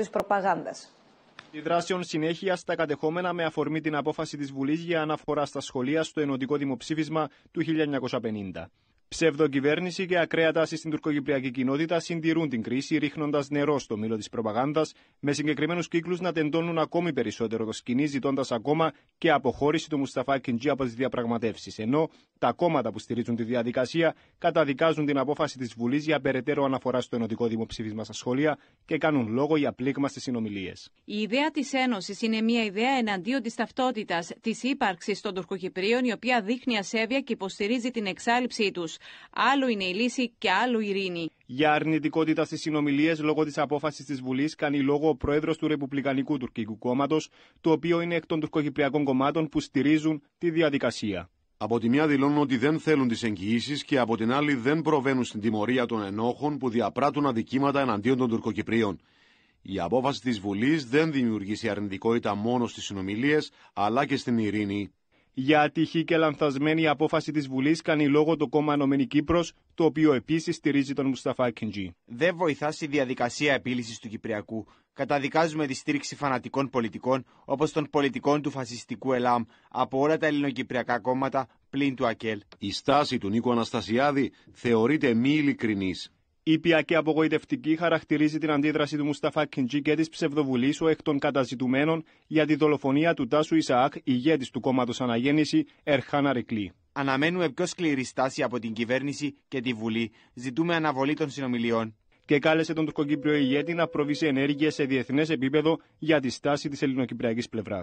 της προπαγάνδας. Η συνέχεια στα κατεχόμενα με αφορμή την απόφαση της Βουλής για αναφορά στα σχολεία στο ενωτικό δημοψήφισμα του 1950. Ψευδοκυβέρνηση και ακραία τάση στην τουρκοκυπριακή κοινότητα συντηρούν την κρίση, ρίχνοντας νερό στο μήλο της προπαγάνδας, με συγκεκριμένους κύκλους να τεντώνουν ακόμη περισσότερο το σκηνή, ζητώντας ακόμα και αποχώρηση του Μουσταφά Κιντζή από τις διαπραγματεύσεις. Ενώ τα κόμματα που στηρίζουν τη διαδικασία καταδικάζουν την απόφαση της Βουλής για περαιτέρω αναφορά στο ενωτικό δημοψήφισμα στα σχόλια και κάνουν λόγο για πλήγμα στις συνομιλίες. Η ιδέα της Ένωσης είναι μια ιδέα εναντίον της ταυτότητας της ύπαρξης των Τουρκοκυπρίων, η οποία δείχνει ασέβεια και υποστηρίζει την εξάλληψή τους. Άλλο είναι η λύση και άλλο η ειρήνη. Για αρνητικότητα στις συνομιλίες λόγω της απόφασης της Βουλής κάνει λόγο ο πρόεδρος του Ρεπουμπλικανικού Τουρκικού Κόμματος, το οποίο είναι εκ των τουρκοκυπριακών κομμάτων που στηρίζουν τη διαδικασία. Από τη μια δηλώνουν ότι δεν θέλουν τις εγγυήσεις και από την άλλη δεν προβαίνουν στην τιμωρία των ενόχων που διαπράττουν αδικήματα εναντίον των Τουρκοκυπρίων. Η απόφαση της Βουλής δεν δημιουργήσει αρνητικότητα μόνο στις συνομιλίες, αλλά και στην ειρήνη. Για ατυχή και λανθασμένη απόφαση της Βουλής κάνει λόγο το κόμμα Ανωμένη Κύπρος, το οποίο επίσης στηρίζει τον Μουσταφά Κιντζή. Δεν βοηθά η διαδικασία επίλυσης του Κυπριακού. Καταδικάζουμε τη στήριξη φανατικών πολιτικών, όπως των πολιτικών του φασιστικού ΕΛΑΜ, από όλα τα ελληνοκυπριακά κόμματα πλην του ΑΚΕΛ. Η στάση του Νίκο Αναστασιάδη θεωρείται μη ειλικρινής. Η και απογοητευτική χαρακτηρίζει την αντίδραση του Μουσταφά Κιντζή και της ψευδοβουλής ο εκ των καταζητουμένων για τη δολοφονία του Τάσου Ισαάκ, ηγέτης του κόμματος Αναγέννηση, Ερχάνα Ρεκλή. Αναμένουμε πιο σκληρή στάση από την κυβέρνηση και τη Βουλή. Ζητούμε αναβολή των συνομιλιών. Και κάλεσε τον τουρκοκύπριο ηγέτη να προβεί σε σε διεθνές επίπεδο για τη στάση της ελληνοκυπριακής πλευράς.